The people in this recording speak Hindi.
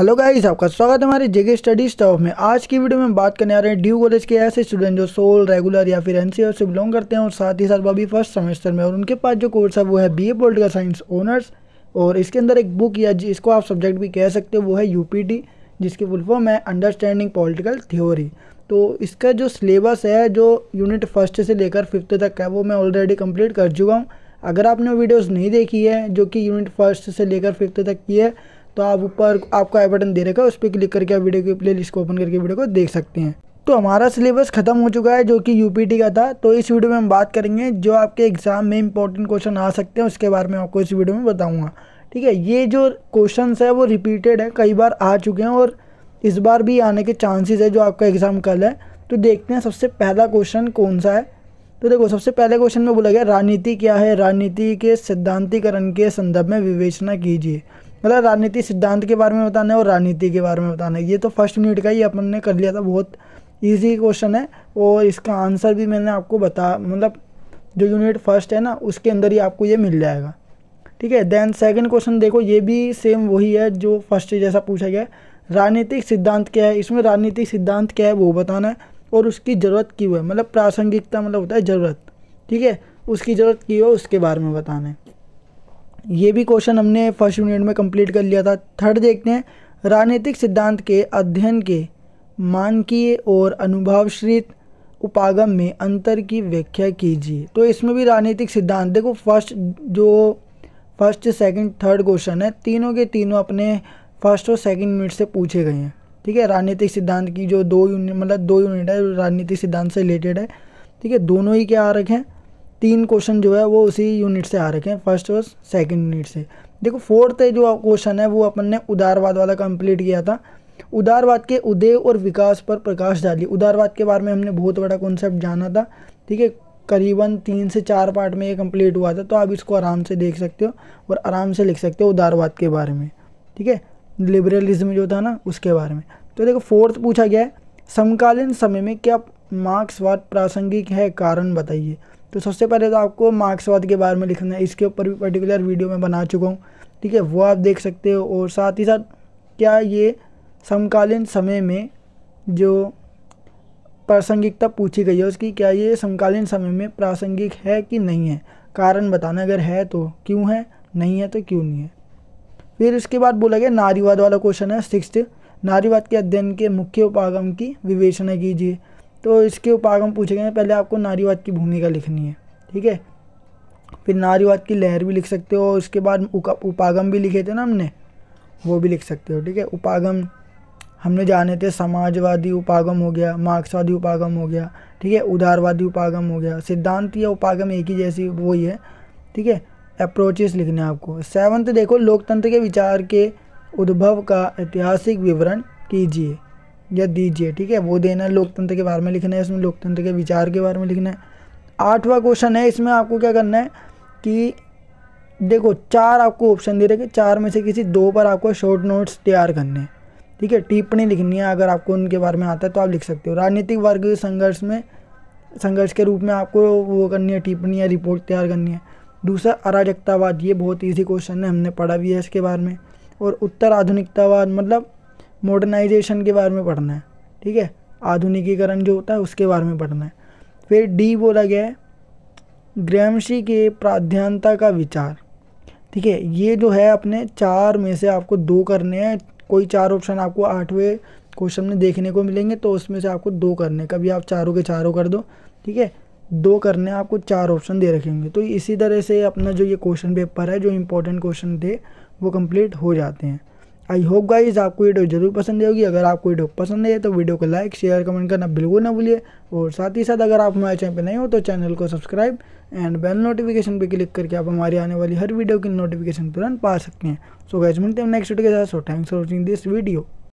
हेलो गाइस आपका स्वागत है हमारे जेके स्टडी स्टॉफ में आज की वीडियो में बात करने आ रहे हैं ड्यू कॉलेज के ऐसे स्टूडेंट जो सोल रेगुलर या फिर एनसीआर से बिलोंग करते हैं और साथ ही साथ वो अभी फर्स्ट सेमेस्टर में और उनके पास जो कोर्स है वो है बीए पॉलिटिकल साइंस ऑनर्स और इसके अंदर एक बुक या जिसको आप सब्जेक्ट भी कह सकते हो वो है यू जिसकी फुल फॉर्म है अंडरस्टैंडिंग पॉलिटिकल थ्योरी तो इसका जो सिलेबस है जो यूनिट फर्स्ट से लेकर फिफ्थ तक है वो मैं ऑलरेडी कम्प्लीट कर चुका हूँ अगर आपने वीडियोज़ नहीं देखी है जो कि यूनिट फर्स्ट से लेकर फिफ्थ तक की है तो आप ऊपर आपको आई बटन दे रखा है उस पर क्लिक करके आप वीडियो की प्ले लिस्ट को ओपन करके वीडियो को देख सकते हैं तो हमारा सिलेबस खत्म हो चुका है जो कि यूपीटी का था तो इस वीडियो में हम बात करेंगे जो आपके एग्जाम में इंपॉर्टेंट क्वेश्चन आ सकते हैं उसके बारे में आपको इस वीडियो में बताऊंगा ठीक है ये जो क्वेश्चन है वो रिपीटेड है कई बार आ चुके हैं और इस बार भी आने के चांसेस है जो आपका एग्ज़ाम कल है तो देखते हैं सबसे पहला क्वेश्चन कौन सा है तो देखो सबसे पहले क्वेश्चन में बोला गया राजनीति क्या है राजनीति के सिद्धांतिकरण के संदर्भ में विवेचना कीजिए मतलब राजनीति सिद्धांत के बारे में बताना है और राजनीति के बारे में बताना है ये तो फर्स्ट यूनिट का ही अपन ने कर लिया था बहुत ईजी क्वेश्चन है और इसका आंसर भी मैंने आपको बता मतलब जो यूनिट फर्स्ट है ना उसके अंदर ही आपको ये मिल जाएगा ठीक है देन सेकंड क्वेश्चन देखो ये भी सेम वही है जो फर्स्ट जैसा पूछा गया राजनीतिक सिद्धांत क्या है इसमें राजनीतिक सिद्धांत क्या है वो बताना है और उसकी ज़रूरत क्यों है मतलब प्रासंगिकता मतलब होता है ज़रूरत ठीक है उसकी ज़रूरत क्यों है उसके बारे में बताना है ये भी क्वेश्चन हमने फर्स्ट यूनिट में कंप्लीट कर लिया था थर्ड देखते हैं राजनीतिक सिद्धांत के अध्ययन के मानकीय और अनुभवश्रित उपागम में अंतर की व्याख्या कीजिए तो इसमें भी राजनीतिक सिद्धांत देखो फर्स्ट जो फर्स्ट सेकंड थर्ड क्वेश्चन है तीनों के तीनों अपने फर्स्ट और सेकंड यूनिट से पूछे गए हैं ठीक है राजनीतिक सिद्धांत की जो दो यूनिट मतलब दो यूनिट है राजनीतिक सिद्धांत से रिलेटेड है ठीक है दोनों ही क्या आ रखे हैं तीन क्वेश्चन जो है वो उसी यूनिट से आ रखे हैं फर्स्ट और सेकंड यूनिट से देखो फोर्थ जो क्वेश्चन है वो अपन ने उदारवाद वाला कंप्लीट किया था उदारवाद के उदय और विकास पर प्रकाश डाली उदारवाद के बारे में हमने बहुत बड़ा कॉन्सेप्ट जाना था ठीक है करीबन तीन से चार पार्ट में ये कंप्लीट हुआ था तो आप इसको आराम से देख सकते हो और आराम से लिख सकते हो उदारवाद के बारे में ठीक है लिबरलिज्म जो था ना उसके बारे में तो देखो फोर्थ पूछा गया है समकालीन समय में क्या मार्क्सवाद प्रासंगिक है कारण बताइए तो सबसे पहले तो आपको मार्क्सवाद के बारे में लिखना है इसके ऊपर भी पर्टिकुलर वीडियो मैं बना चुका हूँ ठीक है वो आप देख सकते हो और साथ ही साथ क्या ये समकालीन समय में जो प्रासंगिकता पूछी गई है उसकी क्या ये समकालीन समय में प्रासंगिक है कि नहीं है कारण बताना अगर है तो क्यों है नहीं है तो क्यों नहीं है फिर उसके बाद बोला गया नारीवाद वाला क्वेश्चन है सिक्स्थ नारीवाद के अध्ययन के मुख्य उपागम की विवेचना कीजिए तो इसके उपागम हम पूछे गए पहले आपको नारीवाद की भूमिका लिखनी है ठीक है फिर नारीवाद की लहर भी लिख सकते हो उसके बाद उपागम भी लिखे थे ना हमने वो भी लिख सकते हो ठीक है उपागम हमने जाने थे समाजवादी उपागम हो गया मार्क्सवादी उपागम हो गया ठीक है उदारवादी उपागम हो गया सिद्धांत या उपागम एक ही जैसी वही है ठीक है अप्रोचेस लिखने आपको सेवन्थ देखो लोकतंत्र के विचार के उद्भव का ऐतिहासिक विवरण कीजिए या दीजिए ठीक है वो देना है लोकतंत्र के बारे में लिखना है इसमें लोकतंत्र के विचार के बारे में लिखना है आठवां क्वेश्चन है इसमें आपको क्या करना है कि देखो चार आपको ऑप्शन दे रखे चार में से किसी दो पर आपको शॉर्ट नोट्स तैयार करने हैं ठीक है टिप्पणी लिखनी है अगर आपको उनके बारे में आता है तो आप लिख सकते हो राजनीतिक वर्ग संघर्ष में संघर्ष के रूप में आपको वो करनी है टिप्पणी या रिपोर्ट तैयार करनी है दूसरा अराजकतावाद ये बहुत ईजी क्वेश्चन है हमने पढ़ा भी है इसके बारे में और उत्तर आधुनिकतावाद मतलब मॉडर्नाइजेशन के बारे में पढ़ना है ठीक है आधुनिकीकरण जो होता है उसके बारे में पढ़ना है फिर डी बोला गया है ग्रैमशी के प्राध्यानता का विचार ठीक है ये जो है अपने चार में से आपको दो करने हैं कोई चार ऑप्शन आपको आठवें क्वेश्चन में देखने को मिलेंगे तो उसमें से आपको दो करने कभी आप चारों के चारों कर दो ठीक है दो करने आपको चार ऑप्शन दे रखेंगे तो इसी तरह से अपना जो ये क्वेश्चन पेपर है जो इंपॉर्टेंट क्वेश्चन थे वो कंप्लीट हो जाते हैं आई होप गाइज आपको वीडियो जरूर पसंद आएगी अगर आपको वीडियो पसंद है तो वीडियो को लाइक शेयर कमेंट करना बिल्कुल ना भूलिए और साथ ही साथ अगर आप हमारे चैनल पर नहीं हो तो चैनल को सब्सक्राइब एंड बेल नोटिफिकेशन पर क्लिक करके आप हमारी आने वाली हर वीडियो की नोटिफिकेशन तुरंत पा सकते हैं सो गाइज मिलते हैं नेक्स्ट वीडियो के साथ so thanks for watching this video